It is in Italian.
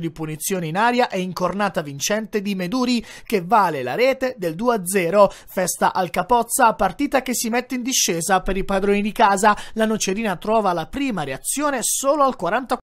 di punizione in aria e incornata vincente di Meduri che vale la rete del 2-0. Festa al Capozza, partita che si mette in discesa per i padroni di casa. La Nocerina trova la prima reazione solo al 44